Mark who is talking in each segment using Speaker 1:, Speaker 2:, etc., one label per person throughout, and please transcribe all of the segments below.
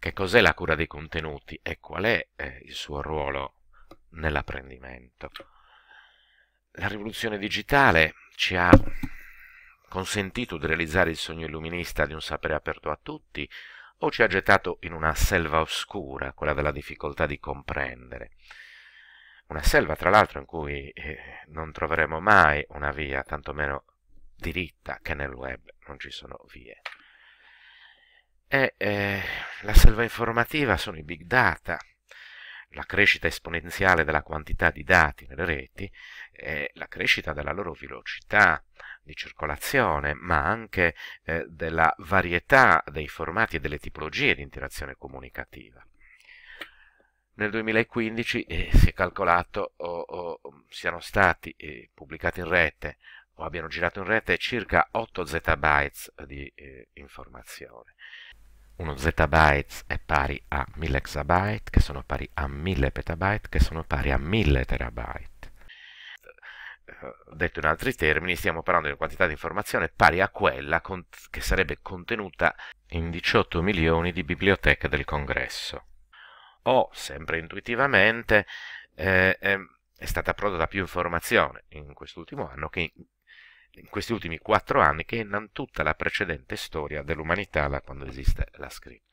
Speaker 1: Che cos'è la cura dei contenuti e qual è eh, il suo ruolo nell'apprendimento? La rivoluzione digitale ci ha consentito di realizzare il sogno illuminista di un sapere aperto a tutti o ci ha gettato in una selva oscura, quella della difficoltà di comprendere. Una selva, tra l'altro, in cui eh, non troveremo mai una via, tantomeno diritta, che nel web non ci sono vie. E eh, la selva informativa sono i big data, la crescita esponenziale della quantità di dati nelle reti e la crescita della loro velocità di circolazione, ma anche eh, della varietà dei formati e delle tipologie di interazione comunicativa. Nel 2015 eh, si è calcolato o, o siano stati eh, pubblicati in rete o abbiano girato in rete circa 8 zettabytes di eh, informazione. 1 zettabyte è pari a 1000 exabyte, che sono pari a 1000 petabyte, che sono pari a 1000 terabyte. Eh, detto in altri termini, stiamo parlando di una quantità di informazione pari a quella che sarebbe contenuta in 18 milioni di biblioteche del congresso. O, sempre intuitivamente, eh, eh, è stata prodotta più informazione in quest'ultimo anno che in questi ultimi quattro anni che in tutta la precedente storia dell'umanità da quando esiste la scrittura.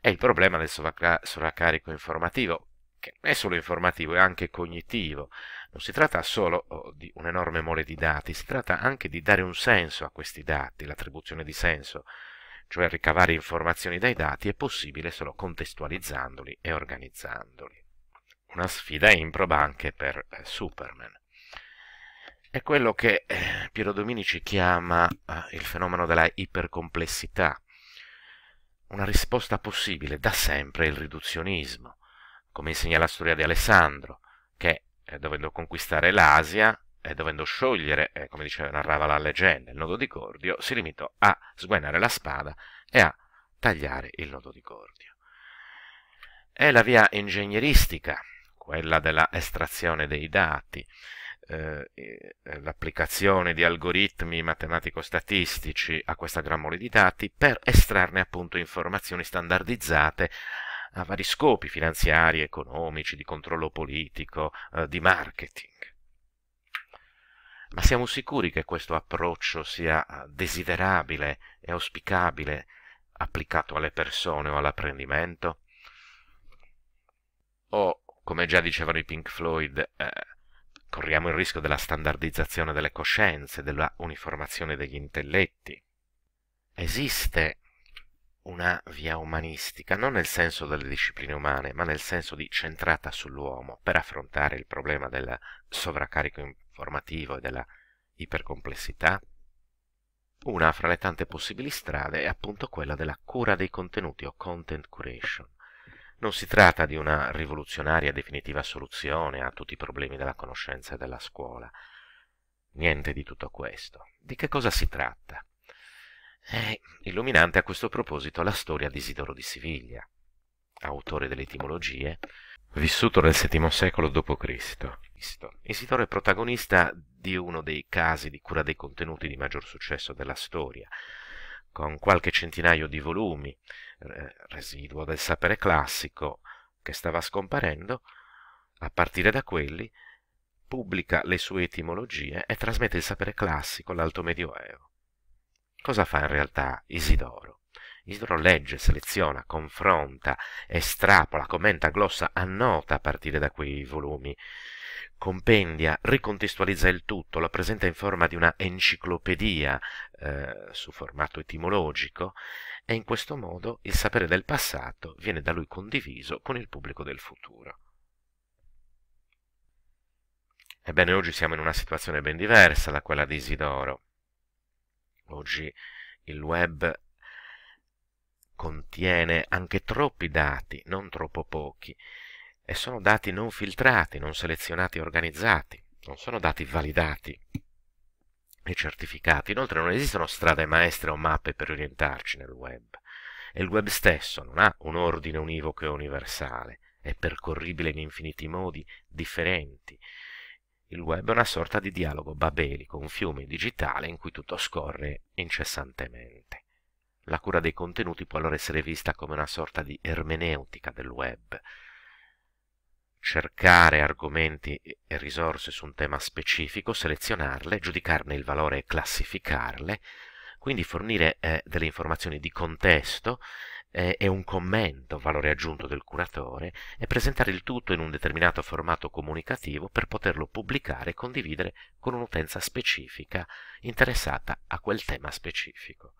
Speaker 1: È il problema del sovraccarico informativo, che non è solo informativo, è anche cognitivo. Non si tratta solo oh, di un'enorme mole di dati, si tratta anche di dare un senso a questi dati, l'attribuzione di senso, cioè ricavare informazioni dai dati è possibile solo contestualizzandoli e organizzandoli. Una sfida improba anche per eh, Superman è quello che eh, Piero Dominici chiama eh, il fenomeno della ipercomplessità. Una risposta possibile da sempre è il riduzionismo, come insegna la storia di Alessandro, che eh, dovendo conquistare l'Asia e dovendo sciogliere, eh, come diceva, narrava la leggenda, il nodo di Cordio, si limitò a sguainare la spada e a tagliare il nodo di Cordio. È la via ingegneristica, quella della estrazione dei dati, eh, eh, eh, l'applicazione di algoritmi matematico-statistici a questa gran mole di dati per estrarne appunto informazioni standardizzate a vari scopi finanziari, economici, di controllo politico, eh, di marketing. Ma siamo sicuri che questo approccio sia desiderabile e auspicabile applicato alle persone o all'apprendimento? O, come già dicevano i Pink Floyd, eh, corriamo il rischio della standardizzazione delle coscienze, della uniformazione degli intelletti. Esiste una via umanistica, non nel senso delle discipline umane, ma nel senso di centrata sull'uomo per affrontare il problema del sovraccarico informativo e della ipercomplessità? Una fra le tante possibili strade è appunto quella della cura dei contenuti o content curation, non si tratta di una rivoluzionaria e definitiva soluzione a tutti i problemi della conoscenza e della scuola. Niente di tutto questo. Di che cosa si tratta? È illuminante a questo proposito la storia di Isidoro di Siviglia, autore delle etimologie, vissuto nel VII secolo d.C. Isidoro è protagonista di uno dei casi di cura dei contenuti di maggior successo della storia, con qualche centinaio di volumi, eh, residuo del sapere classico che stava scomparendo, a partire da quelli pubblica le sue etimologie e trasmette il sapere classico all'alto medioevo. Cosa fa in realtà Isidoro? Il libro legge, seleziona, confronta, estrapola, commenta, glossa, annota a partire da quei volumi, compendia, ricontestualizza il tutto, lo presenta in forma di una enciclopedia eh, su formato etimologico e in questo modo il sapere del passato viene da lui condiviso con il pubblico del futuro. Ebbene, oggi siamo in una situazione ben diversa da quella di Isidoro. Oggi il web contiene anche troppi dati, non troppo pochi, e sono dati non filtrati, non selezionati e organizzati, non sono dati validati e certificati. Inoltre non esistono strade maestre o mappe per orientarci nel web e il web stesso non ha un ordine univoco e universale, è percorribile in infiniti modi differenti. Il web è una sorta di dialogo babelico, un fiume digitale in cui tutto scorre incessantemente. La cura dei contenuti può allora essere vista come una sorta di ermeneutica del web. Cercare argomenti e risorse su un tema specifico, selezionarle, giudicarne il valore e classificarle, quindi fornire eh, delle informazioni di contesto eh, e un commento, valore aggiunto del curatore, e presentare il tutto in un determinato formato comunicativo per poterlo pubblicare e condividere con un'utenza specifica interessata a quel tema specifico.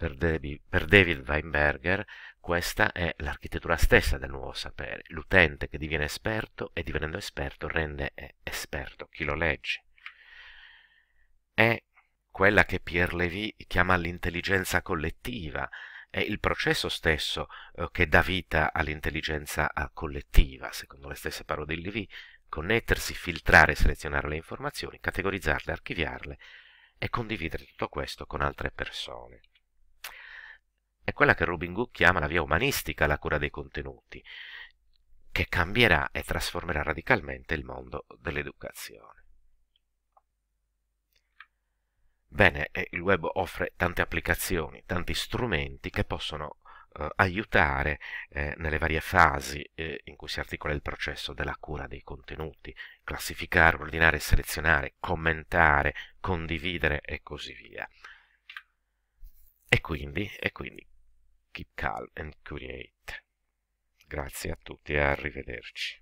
Speaker 1: Per, David, per David Weinberger questa è l'architettura stessa del nuovo sapere. L'utente che diviene esperto e divenendo esperto rende eh, esperto chi lo legge. È quella che Pierre Lévy chiama l'intelligenza collettiva, è il processo stesso eh, che dà vita all'intelligenza eh, collettiva, secondo le stesse parole di Lévy, connettersi, filtrare e selezionare le informazioni, categorizzarle, archiviarle e condividere tutto questo con altre persone. È quella che Rubin Gu chiama la via umanistica, la cura dei contenuti, che cambierà e trasformerà radicalmente il mondo dell'educazione. Bene, il web offre tante applicazioni, tanti strumenti che possono eh, aiutare eh, nelle varie fasi eh, in cui si articola il processo della cura dei contenuti, classificare, ordinare, selezionare, commentare, condividere e così via. E quindi, e quindi Keep calm and curate. Grazie a tutti e arrivederci.